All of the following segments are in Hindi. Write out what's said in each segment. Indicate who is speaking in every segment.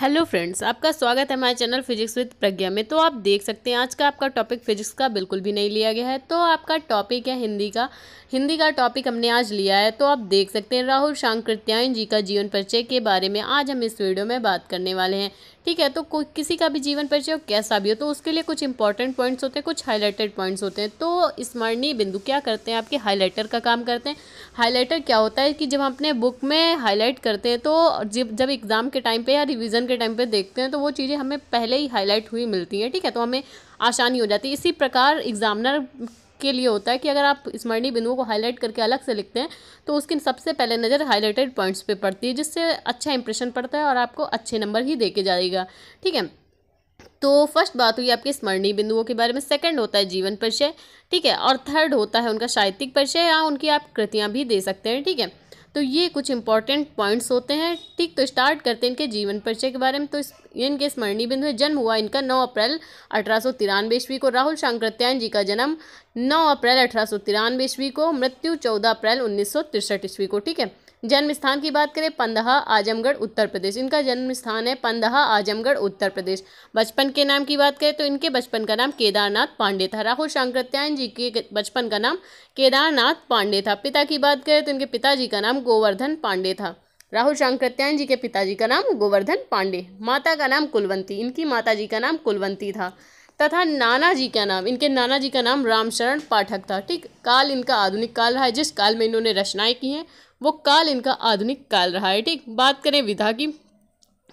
Speaker 1: हेलो फ्रेंड्स आपका स्वागत है हमारे चैनल फिजिक्स विद प्रज्ञा में तो आप देख सकते हैं आज का आपका टॉपिक फिजिक्स का बिल्कुल भी नहीं लिया गया है तो आपका टॉपिक है हिंदी का हिंदी का टॉपिक हमने आज लिया है तो आप देख सकते हैं राहुल शांकृत्यायन जी का जीवन परिचय के बारे में आज हम इस वीडियो में बात करने वाले हैं ठीक है तो कोई किसी का भी जीवन परिचय कैसा भी हो तो उसके लिए कुछ इंपॉर्टेंट पॉइंट्स होते हैं कुछ हाईलाइटेड पॉइंट्स होते हैं तो स्मरणीय बिंदु क्या करते हैं आपके हाईलाइटर का काम करते हैं हाईलाइटर क्या होता है कि जब हम अपने बुक में हाईलाइट करते हैं तो जब एग्ज़ाम के टाइम पर या रिविज़न के टाइम पे देखते हैं तो वो चीज़ें हमें पहले ही हाईलाइट हुई मिलती हैं ठीक है तो हमें आसानी हो जाती है इसी प्रकार एग्ज़ामिनर के लिए होता है कि अगर आप स्मरणीय बिंदुओं को हाईलाइट करके अलग से लिखते हैं तो उसकी सबसे पहले नज़र हाईलाइटेड पॉइंट्स पे पड़ती है जिससे अच्छा इंप्रेशन पड़ता है और आपको अच्छे नंबर ही दे जाएगा ठीक है तो फर्स्ट बात हुई आपके स्मरणीय बिंदुओं के बारे में सेकंड होता है जीवन परिचय ठीक है और थर्ड होता है उनका साहित्यिक परिचय या उनकी आप कृतियाँ भी दे सकते हैं ठीक है तो ये कुछ इंपॉर्टेंट पॉइंट्स होते हैं ठीक तो स्टार्ट करते हैं इनके जीवन परिचय के बारे में तो इस इनके स्मरणीय बिंदु जन्म हुआ इनका नौ अप्रैल अठारह सौ तिरानवे ईस्वी को राहुल शंकरत्यायन जी का जन्म नौ अप्रैल अठारह सौ तिरानवे ईस्वी को मृत्यु चौदह अप्रैल उन्नीस सौ तिरसठ ईस्वी को ठीक है जन्म स्थान की बात करें पंदहा आजमगढ़ उत्तर प्रदेश इनका जन्म स्थान है पंदहा आजमगढ़ उत्तर प्रदेश बचपन के नाम की बात करें तो इनके बचपन का नाम केदारनाथ पांडे था राहुल शंकरत्यायन जी के बचपन का नाम केदारनाथ पांडे था पिता की बात करें तो इनके पिताजी का नाम गोवर्धन पांडे था राहुल शंकरत्यायन जी के पिताजी का नाम गोवर्धन पांडे माता का नाम कुलवंती इनकी माता जी का नाम कुलवंती था तथा नाना जी का नाम इनके नाना जी का नाम रामशरण पाठक था ठीक काल इनका आधुनिक काल रहा है जिस काल में इन्होंने रचनाएं की हैं वो काल इनका आधुनिक काल रहा है ठीक बात करें विधा की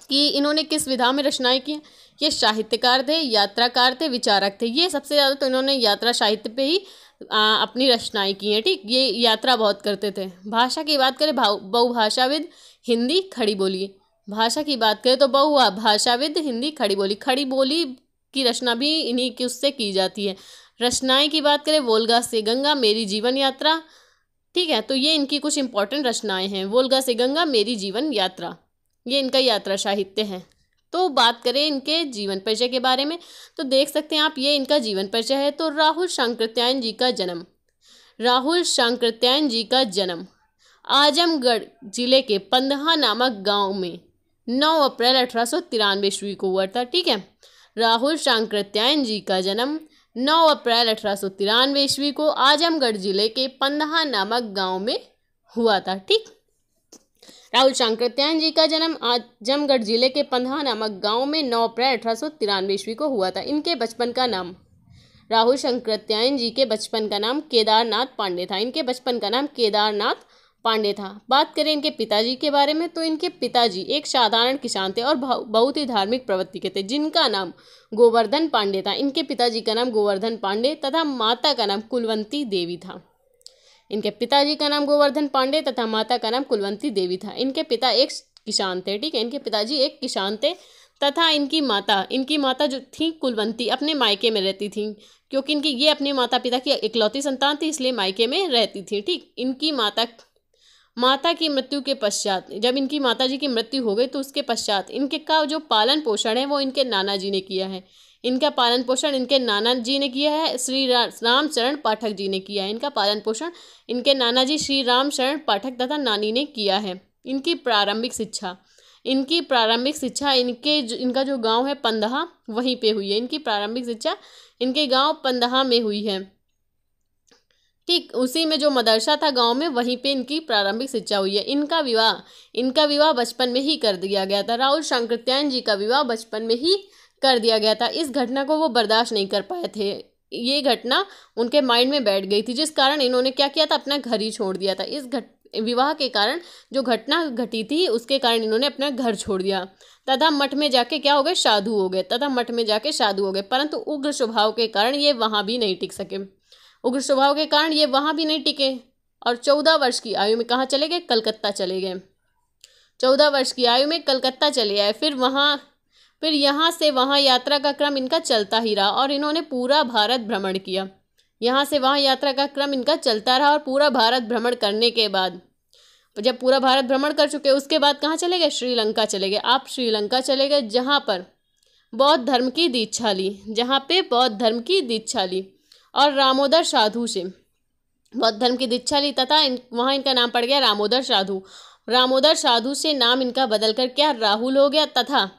Speaker 1: कि इन्होंने किस विधा में रचनाएं की ये साहित्यकार थे यात्राकार थे विचारक थे ये सबसे ज़्यादा तो इन्होंने यात्रा साहित्य पे ही आ, अपनी रचनाएं की हैं ठीक ये यात्रा बहुत करते थे भाषा की बात करें बहुभाषाविद हिंदी खड़ी बोली भाषा की बात करें तो बहु हिंदी खड़ी बोली खड़ी बोली की रचना भी इन्हीं की उससे की जाती है रचनाएं की बात करें वोलगा से गंगा मेरी जीवन यात्रा ठीक है तो ये इनकी कुछ इंपॉर्टेंट रचनाएं हैं वोलगा से गंगा मेरी जीवन यात्रा ये इनका यात्रा साहित्य है तो बात करें इनके जीवन परिचय के बारे में तो देख सकते हैं आप ये इनका जीवन परिचय है तो राहुल शंकरत्यायन जी का जन्म राहुल शंकरत्यायन जी का जन्म आजमगढ़ जिले के पंदहा नामक गांव में 9 अप्रैल अठारह सौ ईस्वी को हुआ था ठीक है राहुल शंकरत्यायन जी का जन्म 9 अप्रैल अठारह सौ तिरानवे ईस्वी को आजमगढ़ जिले के पंदहा नामक गांव में हुआ था ठीक राहुल त्यान जी का जन्म आजमगढ़ जिले के पंदहा नामक गांव में 9 अप्रैल अठारह सौ तिरानवे ईस्वी को हुआ था इनके बचपन का नाम राहुल त्यान जी के बचपन का नाम केदारनाथ पांडे था इनके बचपन का नाम केदारनाथ पांडे था बात करें इनके पिताजी के बारे में तो इनके पिताजी एक साधारण किसान थे और बहुत ही धार्मिक प्रवृत्ति के थे जिनका नाम गोवर्धन पांडे था इनके पिताजी का नाम गोवर्धन पांडे तथा माता का नाम कुलवंती देवी था इनके पिताजी का नाम गोवर्धन पांडे तथा माता का नाम कुलवंती देवी था इनके पिता एक किसान थे ठीक है इनके पिताजी एक किसान थे तथा इनकी माता इनकी माता जो थी कुलवंती अपने मायके में रहती थी क्योंकि इनकी ये अपने माता पिता की इकलौती संतान थी इसलिए मायके में रहती थी ठीक इनकी माता माता की मृत्यु के पश्चात जब इनकी माता जी की मृत्यु हो गई तो उसके पश्चात इनके का जो पालन पोषण है वो इनके नाना जी ने किया है इनका पालन पोषण इनके नाना जी ने किया है श्री राम पाठक जी ने किया है इनका पालन पोषण इनके नाना जी श्री राम शरण पाठक तथा नानी ने किया है इनकी प्रारंभिक शिक्षा इनकी प्रारंभिक शिक्षा इनके जो, इनका जो गांव है पंदहा वहीं पे हुई है इनकी प्रारंभिक शिक्षा इनके गांव पंदहा में हुई है ठीक उसी में जो मदरसा था गांव में वहीं पे इनकी प्रारंभिक शिक्षा हुई है इनका विवाह इनका विवाह बचपन में ही कर दिया गया था राहुल शंकरत्यायन जी का विवाह बचपन में ही कर दिया गया था इस घटना को वो बर्दाश्त नहीं कर पाए थे ये घटना उनके माइंड में बैठ गई थी जिस कारण इन्होंने क्या किया था अपना घर ही छोड़ दिया था इस घट विवाह के कारण जो घटना घटी थी उसके कारण इन्होंने अपना घर छोड़ दिया तथा मठ में जाके क्या हो गए साधु हो गए तथा मठ में जाके साधु हो गए परंतु उग्र स्वभाव के कारण ये वहाँ भी नहीं टिक सके उग्र स्वभाव के कारण ये वहाँ भी नहीं टिके और चौदह वर्ष की आयु में कहाँ चले गए कलकत्ता चले गए चौदह वर्ष की आयु में कलकत्ता चले आए फिर वहाँ फिर यहाँ से वहाँ यात्रा का क्रम इनका चलता ही रहा और इन्होंने पूरा भारत भ्रमण किया यहाँ से वहाँ यात्रा का क्रम इनका चलता रहा और पूरा भारत भ्रमण करने के बाद जब पूरा भारत भ्रमण कर चुके उसके बाद कहाँ चले गए श्रीलंका चले गए आप श्रीलंका चले गए जहाँ पर बौद्ध धर्म की दीक्षा ली जहाँ पे बौद्ध धर्म की दीक्षा ली और रामोदर साधु से बौद्ध धर्म की दीक्षा ली तथा इन, वहाँ इनका नाम पड़ गया रामोदर साधु रामोदर साधु से नाम इनका बदलकर क्या राहुल हो गया तथा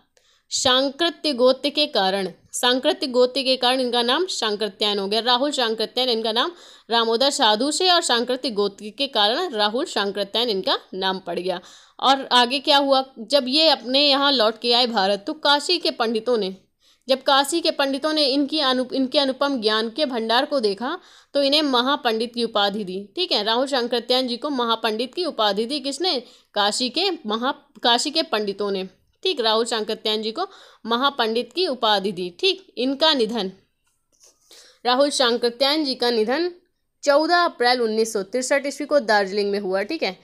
Speaker 1: सांकृत्य गोत्र के कारण सांकृत्य गोत्र के कारण इनका नाम सांकृत्यायन हो गया राहुल सांकृत्यायन इनका नाम रामोदर साधु से और सांकृत्य गोत्र के कारण राहुल सांकृत्यायन इनका नाम पड़ गया और आगे क्या हुआ जब ये अपने यहाँ लौट के आए भारत तो काशी के पंडितों ने जब काशी के पंडितों ने इनकी अनु इनके अनुपम ज्ञान के भंडार को देखा तो इन्हें महापंडित की उपाधि दी ठीक है राहुल शंकरत्यान जी को महापंडित की उपाधि दी किसने काशी के महा काशी के पंडितों ने ठीक राहुल शंकरत्यान जी को महापंडित की उपाधि दी ठीक इनका निधन राहुल शंकरत्यान जी का निधन चौदह अप्रैल उन्नीस सौ तिरसठ ईस्वी को दार्जिलिंग में हुआ ठीक है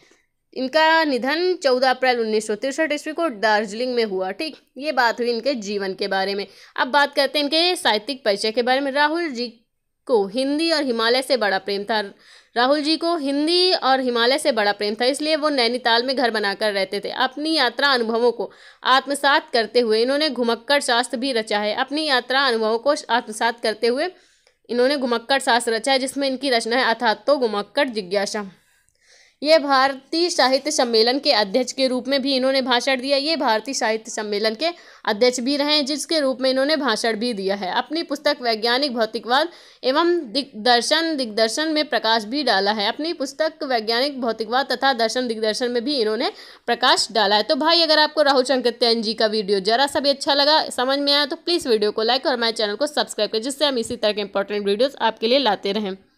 Speaker 1: इनका निधन 14 अप्रैल उन्नीस सौ तिरसठ ईस्वी को दार्जिलिंग में हुआ ठीक ये बात हुई इनके जीवन के बारे में अब बात करते हैं इनके साहित्यिक परिचय के बारे में राहुल जी को हिंदी और हिमालय से बड़ा प्रेम था राहुल जी को हिंदी और हिमालय से बड़ा प्रेम था इसलिए वो नैनीताल में घर बनाकर रहते थे अपनी यात्रा अनुभवों को आत्मसात करते हुए इन्होंने घुमक्कड़ शास्त्र भी रचा है अपनी यात्रा अनुभवों को आत्मसात करते हुए इन्होंने घुमक्कड़ शास्त्र रचा है जिसमें इनकी रचना है अथा तो घुमक्कड़ जिज्ञासा ये भारतीय साहित्य सम्मेलन के अध्यक्ष के रूप में भी इन्होंने भाषण दिया ये भारतीय साहित्य सम्मेलन के अध्यक्ष भी रहे हैं जिसके रूप में इन्होंने भाषण भी दिया है अपनी पुस्तक वैज्ञानिक भौतिकवाद एवं दिग्दर्शन दिग्दर्शन में प्रकाश भी डाला है अपनी पुस्तक वैज्ञानिक भौतिकवाद तथा दर्शन दिग्दर्शन में भी इन्होंने प्रकाश डाला है तो भाई अगर आपको राहुल शंकर जी का वीडियो जरा सा भी अच्छा लगा समझ में आया तो प्लीज़ वीडियो को लाइक और हमारे चैनल को सब्सक्राइब करें जिससे हम इसी तरह के इंपॉर्टेंट वीडियोज़ आपके लिए लाते रहें